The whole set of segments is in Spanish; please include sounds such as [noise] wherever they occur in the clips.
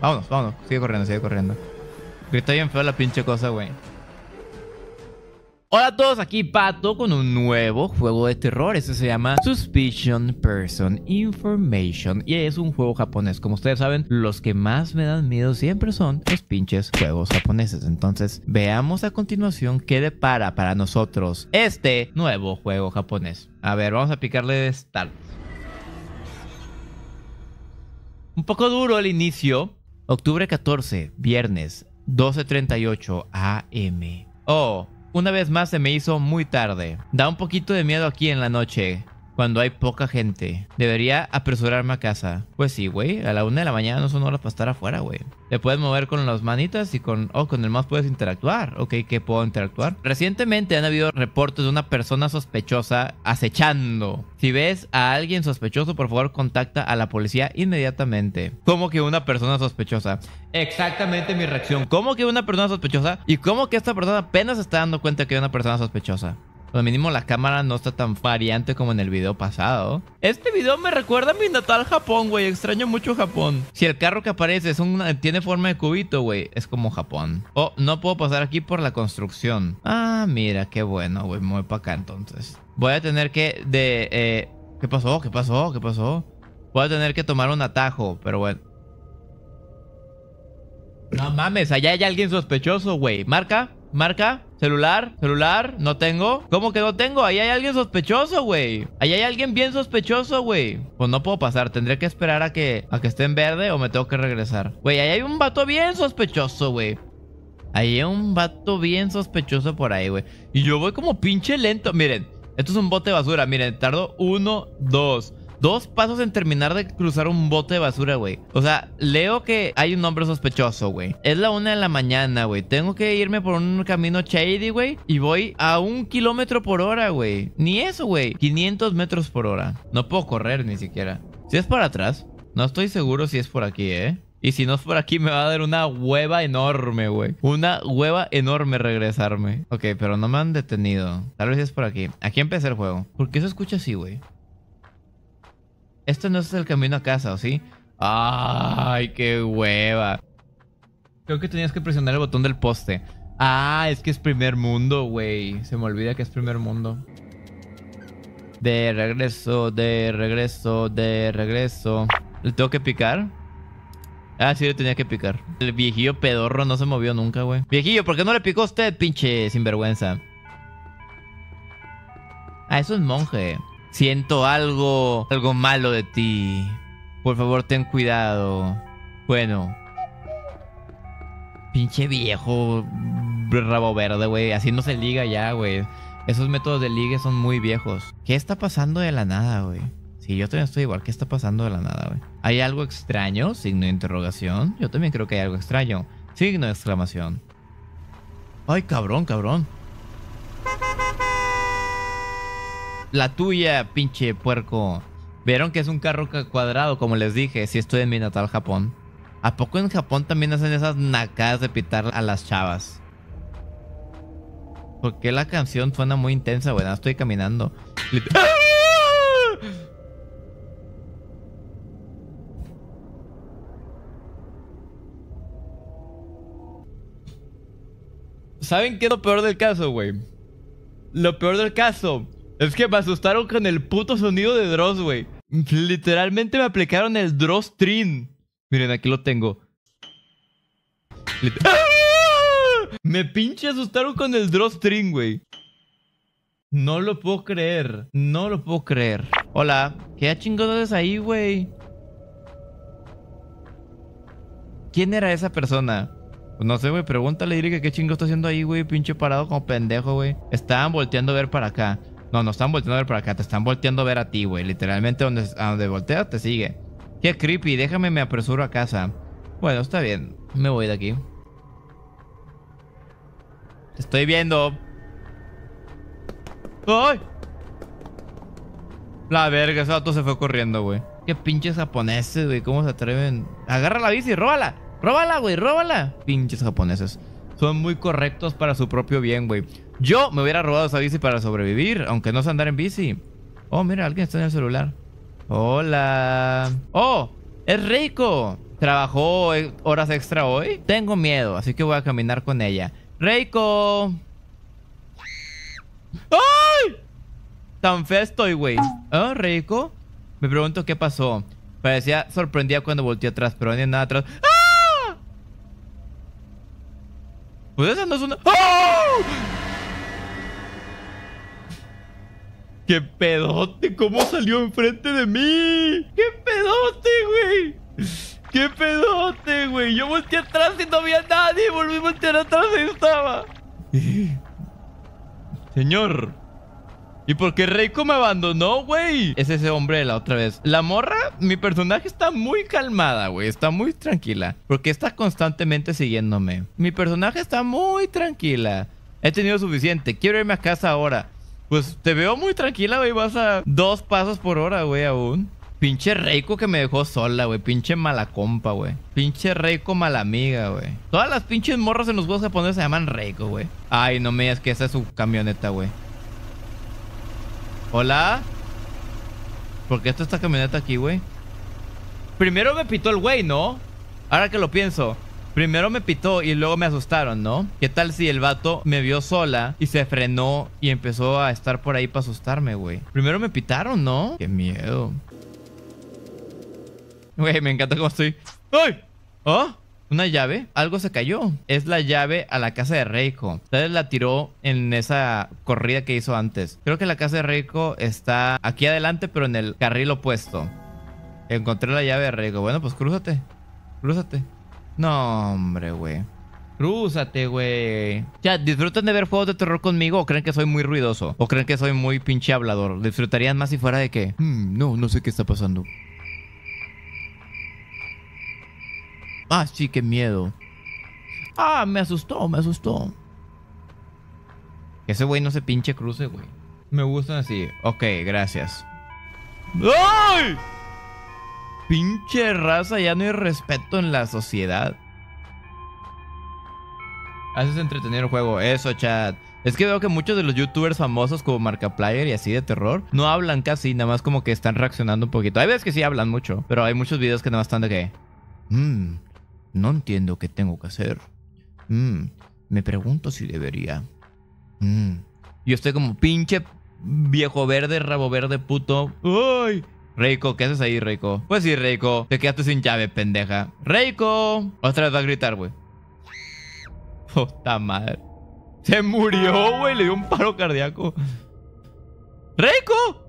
Vámonos, vámonos. Sigue corriendo, sigue corriendo. está bien feo la pinche cosa, güey. Hola a todos, aquí Pato con un nuevo juego de terror. Este se llama Suspicion Person Information y es un juego japonés. Como ustedes saben, los que más me dan miedo siempre son los pinches juegos japoneses. Entonces, veamos a continuación qué depara para nosotros este nuevo juego japonés. A ver, vamos a picarle Start. Un poco duro el inicio, Octubre 14, viernes, 12.38 AM. Oh, una vez más se me hizo muy tarde. Da un poquito de miedo aquí en la noche cuando hay poca gente. Debería apresurarme a casa. Pues sí, güey. A la una de la mañana no son horas para estar afuera, güey. Te puedes mover con las manitas y con... Oh, con el más puedes interactuar. Ok, ¿qué puedo interactuar? Recientemente han habido reportes de una persona sospechosa acechando. Si ves a alguien sospechoso, por favor contacta a la policía inmediatamente. ¿Cómo que una persona sospechosa? Exactamente mi reacción. ¿Cómo que una persona sospechosa? ¿Y cómo que esta persona apenas está dando cuenta que hay una persona sospechosa? Lo pues mínimo la cámara no está tan variante como en el video pasado. Este video me recuerda a mi natal Japón, güey. Extraño mucho Japón. Si el carro que aparece tiene forma de cubito, güey, es como Japón. Oh, no puedo pasar aquí por la construcción. Ah, mira, qué bueno, güey. Me voy para acá entonces. Voy a tener que de... Eh, ¿Qué pasó? ¿Qué pasó? ¿Qué pasó? Voy a tener que tomar un atajo, pero bueno. No mames, allá hay alguien sospechoso, güey. Marca, marca. Celular, celular, no tengo. ¿Cómo que no tengo? Ahí hay alguien sospechoso, güey. Ahí hay alguien bien sospechoso, güey. Pues no puedo pasar. Tendré que esperar a que, a que esté en verde o me tengo que regresar. Güey, ahí hay un vato bien sospechoso, güey. Ahí hay un vato bien sospechoso por ahí, güey. Y yo voy como pinche lento. Miren, esto es un bote de basura. Miren, tardo uno, dos dos pasos en terminar de cruzar un bote de basura, güey. O sea, leo que hay un hombre sospechoso, güey. Es la una de la mañana, güey. Tengo que irme por un camino shady, güey. Y voy a un kilómetro por hora, güey. Ni eso, güey. 500 metros por hora. No puedo correr ni siquiera. Si es para atrás. No estoy seguro si es por aquí, ¿eh? Y si no es por aquí, me va a dar una hueva enorme, güey. Una hueva enorme regresarme. Ok, pero no me han detenido. Tal vez es por aquí. Aquí empecé el juego. ¿Por qué se escucha así, güey? Esto no es el camino a casa, ¿o sí? ¡Ay, qué hueva! Creo que tenías que presionar el botón del poste. Ah, es que es primer mundo, güey. Se me olvida que es primer mundo. De regreso, de regreso, de regreso. ¿Le tengo que picar? Ah, sí, le tenía que picar. El viejillo pedorro no se movió nunca, güey. Viejillo, ¿por qué no le picó a usted, pinche sinvergüenza? Ah, es un monje. Siento algo, algo malo de ti. Por favor, ten cuidado. Bueno. Pinche viejo rabo verde, güey. Así no se liga ya, güey. Esos métodos de ligue son muy viejos. ¿Qué está pasando de la nada, güey? Sí, yo también estoy igual. ¿Qué está pasando de la nada, güey? ¿Hay algo extraño? Signo de interrogación. Yo también creo que hay algo extraño. Signo de exclamación. Ay, cabrón, cabrón. la tuya, pinche puerco. Vieron que es un carro cuadrado, como les dije, si estoy en mi natal Japón. ¿A poco en Japón también hacen esas nacadas de pitar a las chavas? Porque la canción suena muy intensa, güey? Estoy caminando. ¡Ah! ¿Saben qué es lo peor del caso, güey? Lo peor del caso es que me asustaron con el puto sonido de Dross, güey. Literalmente me aplicaron el Dross Trin. Miren, aquí lo tengo. ¡Ah! Me pinche asustaron con el Dross Trin, güey. No lo puedo creer. No lo puedo creer. Hola. ¿Qué chingados es ahí, güey? ¿Quién era esa persona? Pues no sé, güey, pregúntale, diré que qué chingo está haciendo ahí, güey, pinche parado como pendejo, güey. Estaban volteando a ver para acá. No, no están volteando a ver para acá, te están volteando a ver a ti, güey. Literalmente donde, a donde volteas te sigue. Qué creepy, déjame, me apresuro a casa. Bueno, está bien, me voy de aquí. Te estoy viendo. ¡Ay! La verga, ese auto se fue corriendo, güey. Qué pinches japoneses, güey, cómo se atreven. Agarra la bici, y róbala. Róbala, güey, róbala. Pinches japoneses son muy correctos para su propio bien, güey. Yo me hubiera robado esa bici para sobrevivir, aunque no sé andar en bici. Oh, mira, alguien está en el celular. Hola. Oh, es Reiko. Trabajó eh, horas extra hoy. Tengo miedo, así que voy a caminar con ella. Reiko. ¡Ay! Tan feo estoy, güey. Oh, ah, Reiko. Me pregunto qué pasó. Parecía sorprendida cuando volteé atrás, pero no hay nada atrás. ¡Ah! Pues esa no es una... ¡Oh! ¡Qué pedote! ¿Cómo salió enfrente de mí? ¡Qué pedote, güey! ¡Qué pedote, güey! Yo volteé atrás y no había nadie. Volví a voltear atrás y estaba. [laughs] Señor. ¿Y por qué Reiko me abandonó, güey? Es ese hombre la otra vez. La morra mi personaje está muy calmada, güey. Está muy tranquila. Porque está constantemente siguiéndome. Mi personaje está muy tranquila. He tenido suficiente. Quiero irme a casa ahora. Pues te veo muy tranquila, güey. Vas a dos pasos por hora, güey, aún. Pinche Reiko que me dejó sola, güey. Pinche mala compa, güey. Pinche Reiko mala amiga, güey. Todas las pinches morras en los juegos japoneses se llaman Reiko, güey. Ay, no me digas que esa es su camioneta, güey. ¿Hola? ¿Por qué esta camioneta aquí, güey? Primero me pitó el güey, ¿no? Ahora que lo pienso. Primero me pitó y luego me asustaron, ¿no? ¿Qué tal si el vato me vio sola y se frenó y empezó a estar por ahí para asustarme, güey? Primero me pitaron, ¿no? Qué miedo. Güey, me encanta cómo estoy. ¡Ay! ¿Ah? una llave, algo se cayó. Es la llave a la casa de Reiko. Ustedes la tiró en esa corrida que hizo antes. Creo que la casa de Reiko está aquí adelante, pero en el carril opuesto. Encontré la llave de Reiko. Bueno, pues crúzate. Crúzate. No, hombre, güey. Crúzate, güey. Ya, ¿disfrutan de ver juegos de terror conmigo o creen que soy muy ruidoso? ¿O creen que soy muy pinche hablador? ¿Disfrutarían más si fuera de qué? Hmm, no, no sé qué está pasando. Ah, sí, qué miedo. Ah, me asustó, me asustó. Ese güey no se pinche cruce, güey. Me gustan así. Ok, gracias. ¡Ay! Pinche raza, ya no hay respeto en la sociedad. Haces entretener el juego. Eso, chat. Es que veo que muchos de los youtubers famosos como Markiplier y así de terror no hablan casi, nada más como que están reaccionando un poquito. Hay veces que sí hablan mucho, pero hay muchos videos que nada más están de que... Mmm, no entiendo qué tengo que hacer. Mm, me pregunto si debería. Mm. Yo estoy como pinche viejo verde, rabo verde, puto. ¡Ay! Reiko, ¿qué haces ahí, Reiko? Pues sí, Reiko. Te quedaste sin llave, pendeja. ¡Reiko! Otra vez va a gritar, güey. Puta madre. Se murió, güey. Le dio un paro cardíaco. ¡Reiko!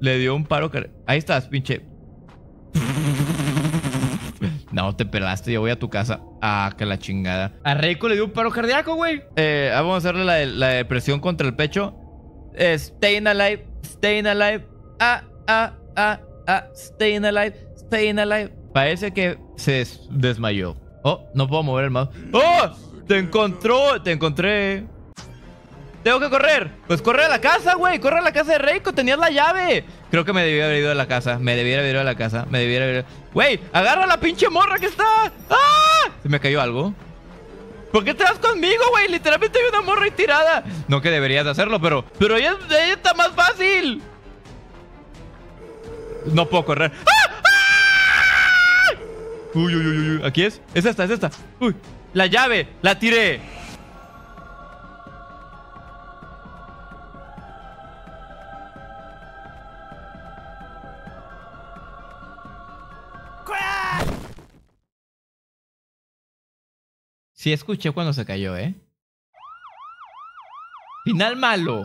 Le dio un paro cardíaco. Ahí estás, pinche no, te pelaste, yo voy a tu casa. Ah, que la chingada. A Reiko le dio un paro cardíaco, güey. Eh, ah, vamos a hacerle la, depresión contra el pecho. Eh, alive, staying alive. Ah, ah, ah, ah, staying alive, staying alive. Parece que se desmayó. Oh, no puedo mover el mouse. ¡Oh! Te encontró, te encontré. Tengo que correr. Pues corre a la casa, güey. Corre a la casa de Reiko. Tenías la llave. Creo que me debía haber ido a la casa. Me debiera haber ido a la casa. Me debiera haber ido. ¡Wey! ¡Agarra la pinche morra que está! ¡Ah! Se me cayó algo. ¿Por qué te vas conmigo, güey? Literalmente hay una morra estirada. No que deberías hacerlo, pero. Pero ella, está más fácil. No puedo correr. ¡Ah! ¡Ah! Uy, uy, uy, uy. Aquí es. Es esta, es esta. Uy. La llave. La tiré. Sí, escuché cuando se cayó, ¿eh? Final malo.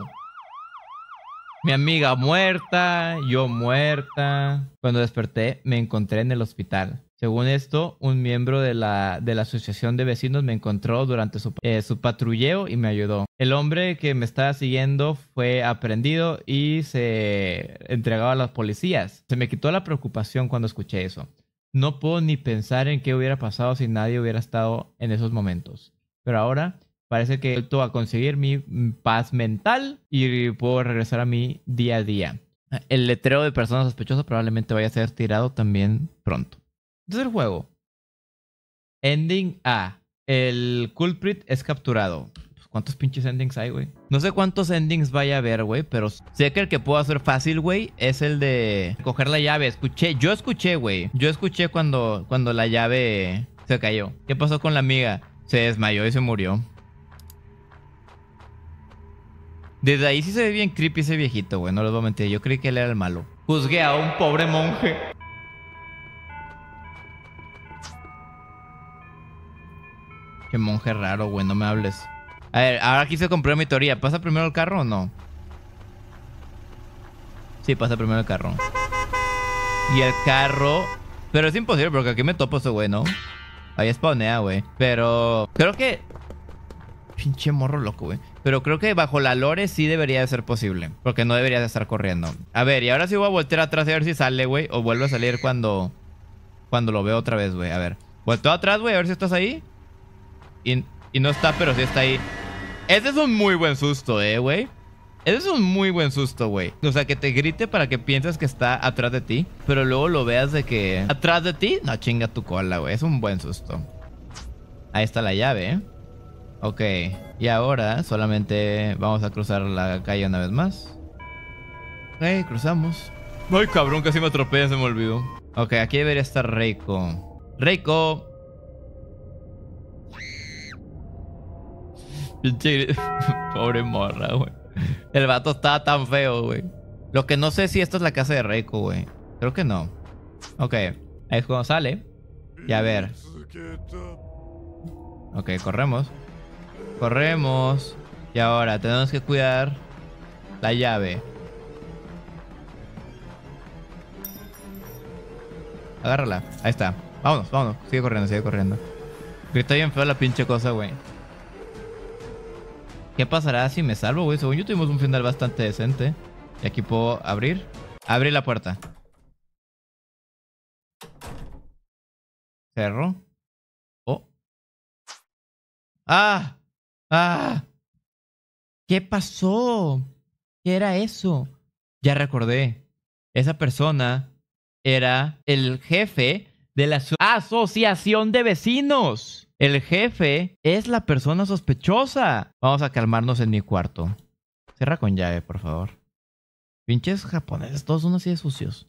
Mi amiga muerta, yo muerta. Cuando desperté me encontré en el hospital. Según esto, un miembro de la, de la asociación de vecinos me encontró durante su, eh, su, patrulleo y me ayudó. El hombre que me estaba siguiendo fue aprendido y se entregaba a las policías. Se me quitó la preocupación cuando escuché eso. No puedo ni pensar en qué hubiera pasado si nadie hubiera estado en esos momentos. Pero ahora parece que he vuelto a conseguir mi mm, paz mental y puedo regresar a mi día a día. El letrero de personas sospechosa probablemente vaya a ser tirado también pronto. Entonces el juego. Ending A. El culprit es capturado. ¿Cuántos pinches endings hay, güey? No sé cuántos endings vaya a haber, güey, pero sé que el que puedo hacer fácil, güey, es el de coger la llave. Escuché, yo escuché, güey. Yo escuché cuando, cuando la llave se cayó. ¿Qué pasó con la amiga? Se desmayó y se murió. Desde ahí sí se ve bien creepy ese viejito, güey. No les voy a mentir. Yo creí que él era el malo. Juzgué a un pobre monje. Qué monje raro, güey. No me hables. A ver, ahora aquí se compró mi teoría. ¿Pasa primero el carro o no? Sí, pasa primero el carro. Y el carro... Pero es imposible porque aquí me topo ese güey, ¿no? Ahí spawnea, güey. Pero... Creo que... Pinche morro loco, güey. Pero creo que bajo la lore sí debería de ser posible. Porque no debería de estar corriendo. A ver, y ahora sí voy a voltear atrás a ver si sale, güey. O vuelvo a salir cuando... Cuando lo veo otra vez, güey. A ver. Vuelto atrás, güey. A ver si estás ahí. y no está, pero sí está ahí. Ese es un muy buen susto, eh, güey. Ese es un muy buen susto, güey. O sea, que te grite para que pienses que está atrás de ti, pero luego lo veas de que atrás de ti, no chinga tu cola, güey. Es un buen susto. Ahí está la llave, ¿eh? Ok. Y ahora solamente vamos a cruzar la calle una vez más. Ok, cruzamos. Ay, cabrón, casi me atropellé, se me olvidó. Ok, aquí debería estar Reiko. Reiko, [laughs] Pobre morra, güey. El vato estaba tan feo, güey. Lo que no sé si esta es la casa de Reiko, güey. Creo que no. Ok. Ahí es cuando sale. Y a ver. Ok, corremos. Corremos. Y ahora tenemos que cuidar la llave. Agárrala. Ahí está. Vámonos, vámonos. Sigue corriendo, sigue corriendo. Está bien feo la pinche cosa, güey. ¿Qué pasará si me salvo, güey? Según yo tuvimos un final bastante decente. Y aquí puedo abrir. Abre la puerta. Cerro. Oh. ¡Ah! ¡Ah! ¿Qué pasó? ¿Qué era eso? Ya recordé. Esa persona era el jefe de la Asociación de Vecinos. El jefe es la persona sospechosa. Vamos a calmarnos en mi cuarto. Cierra con llave, por favor. Pinches japoneses, todos son así de sucios.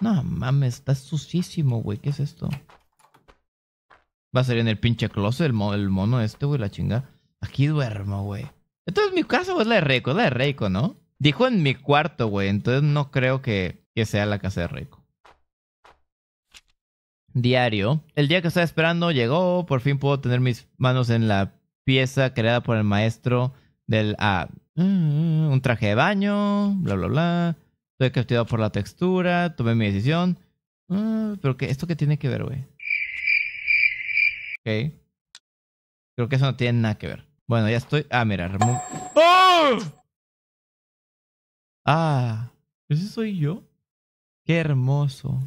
No mames, está sucísimo, güey. ¿Qué es esto? Va a ser en el pinche closet el, mono este, güey, la chinga. Aquí duermo, güey. Entonces es mi casa güey. es la de Reiko, la de Reiko, ¿no? Dijo en mi cuarto, güey. Entonces no creo que, que sea la casa de Reiko diario. El día que estaba esperando llegó, por fin puedo tener mis manos en la pieza creada por el maestro del ah, mm, un traje de baño, bla bla bla. Estoy captivado por la textura, tomé mi decisión. Mm, pero qué esto qué tiene que ver, güey. Ok. Creo que eso no tiene nada que ver. Bueno, ya estoy. Ah, mira, ¡Ah! ah, ¿ese soy yo? Qué hermoso.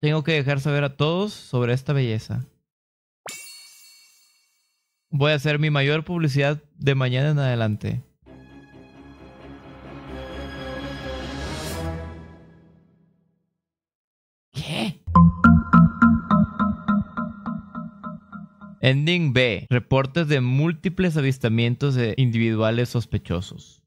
Tengo que dejar saber a todos sobre esta belleza. Voy a hacer mi mayor publicidad de mañana en adelante. ¿Qué? Ending B. Reportes de múltiples avistamientos de individuales sospechosos.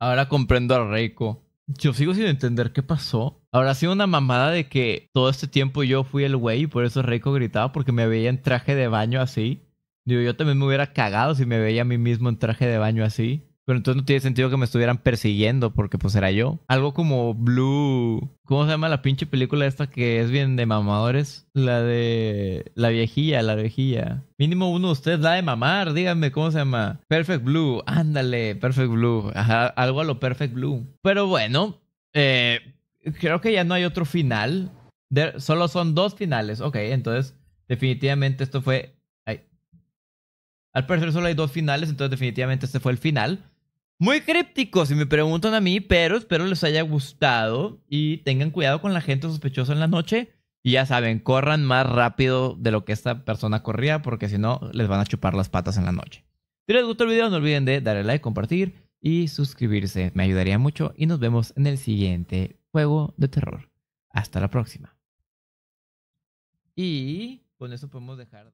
Ahora comprendo a Reiko. Yo sigo sin entender qué pasó. Habrá sido una mamada de que todo este tiempo yo fui el güey y por eso Reiko gritaba porque me veía en traje de baño así. Digo, yo también me hubiera cagado si me veía a mí mismo en traje de baño así. Pero entonces no tiene sentido que me estuvieran persiguiendo porque pues era yo. Algo como Blue... ¿Cómo se llama la pinche película esta que es bien de mamadores? La de... La viejilla, la viejilla. Mínimo uno de ustedes la de mamar, díganme cómo se llama. Perfect Blue, ándale, Perfect Blue. Ajá, algo a lo Perfect Blue. Pero bueno, eh, creo que ya no hay otro final. solo son dos finales. Ok, entonces definitivamente esto fue... Ay. Al parecer solo hay dos finales, entonces definitivamente este fue el final. Muy críptico, si me preguntan a mí, pero espero les haya gustado y tengan cuidado con la gente sospechosa en la noche. Y ya saben, corran más rápido de lo que esta persona corría, porque si no, les van a chupar las patas en la noche. Si les gustó el video, no olviden de darle like, compartir y suscribirse. Me ayudaría mucho y nos vemos en el siguiente juego de terror. Hasta la próxima. Y con eso podemos dejar...